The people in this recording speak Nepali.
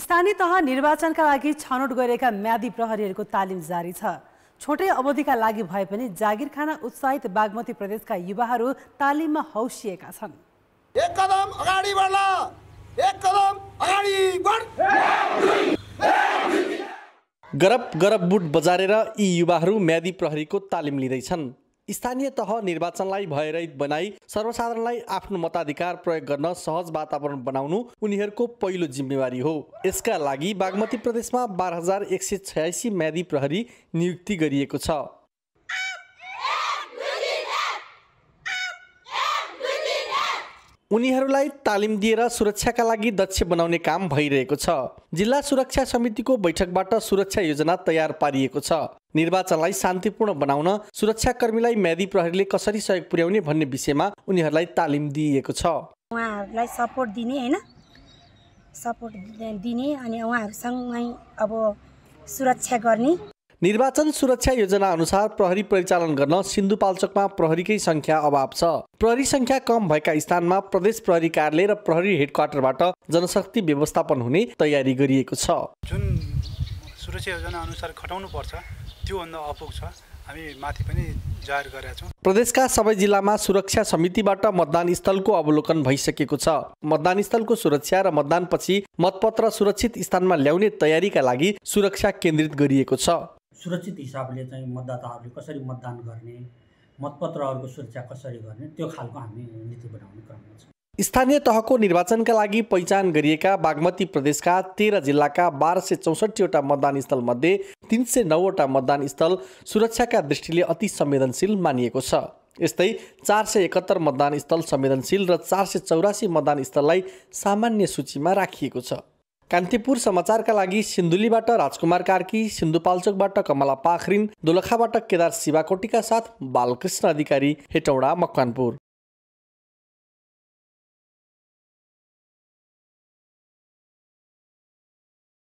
स्थानीय तह निर्वाचनका लागि छनौट गरेका म्यादी प्रहरीहरूको तालिम जारी छ छोटै अवधिका लागि भए पनि जागिर खाना उत्साहित बागमती प्रदेशका युवाहरू तालिममा हौसिएका छन् एक कदम अगाडि एक कदम अगाडि बढ गरब बुट बजारेर यी युवाहरू म्यादी प्रहरीको तालिम लिँदैछन् स्थानीय तह निर्वाचनलाई भयरहित बनाई सर्वसाधारणलाई आफ्नो मताधिकार प्रयोग गर्न सहज वातावरण बनाउनु उनीहरूको पहिलो जिम्मेवारी हो यसका लागि बागमती प्रदेशमा बाह्र हजार एक सय छयासी म्यादी प्रहरी नियुक्ति गरिएको छ उनीहरूलाई तालिम दिएर सुरक्षाका लागि दक्ष बनाउने काम भइरहेको छ जिल्ला सुरक्षा समितिको बैठकबाट सुरक्षा योजना तयार पारिएको छ निर्वाचनलाई शान्तिपूर्ण बनाउन सुरक्षाकर्मीलाई म्यादी प्रहरीले कसरी सहयोग पुर्याउने भन्ने विषयमा उनीहरूलाई तालिम दिइएको छ उहाँहरूलाई सपोर्ट दिने होइन सपोर्ट दिने अनि उहाँहरूसँगै अब सुरक्षा गर्ने निर्वाचन सुरक्षा योजना अनुसार प्रहरी परिचालन गर्न सिन्धुपाल्चोकमा प्रहरीकै सङ्ख्या अभाव छ प्रहरी सङ्ख्या कम भएका स्थानमा प्रदेश प्रहरी कार्यालय र प्रहरी हेडक्वार्टरबाट जनशक्ति व्यवस्थापन हुने तयारी गरिएको छ जुन सुरक्षा योजना अनुसार पर्छ त्योभन्दा अपुग छ हामी माथि पनि जाहेर गरेका छौँ प्रदेशका सबै जिल्लामा सुरक्षा समितिबाट मतदान स्थलको अवलोकन भइसकेको छ मतदान स्थलको सुरक्षा र मतदानपछि मतपत्र सुरक्षित स्थानमा ल्याउने तयारीका लागि सुरक्षा केन्द्रित गरिएको छ सुरक्षित हिसाबले चाहिँ मतदाताहरूले कसरी मतदान गर्ने मतपत्रहरूको सुरक्षा कसरी गर्ने त्यो खालको हामी नीति बनाउने क्रममा छौँ स्थानीय तहको निर्वाचनका लागि पहिचान गरिएका बागमती प्रदेशका तेह्र जिल्लाका बाह्र सय चौसठीवटा मतदान स्थलमध्ये तिन सय नौवटा मतदान स्थल सुरक्षाका दृष्टिले अति संवेदनशील मानिएको छ यस्तै चार सय एकहत्तर मतदान स्थल संवेदनशील र चार सय चौरासी मतदान स्थललाई सामान्य सूचीमा राखिएको छ कान्तिपुर समाचारका लागि सिन्धुलीबाट राजकुमार कार्की सिन्धुपाल्चोकबाट कमला पाखरिन दोलखाबाट केदार शिवाकोटीका साथ बालकृष्ण अधिकारी हेटौडा मकवानपुर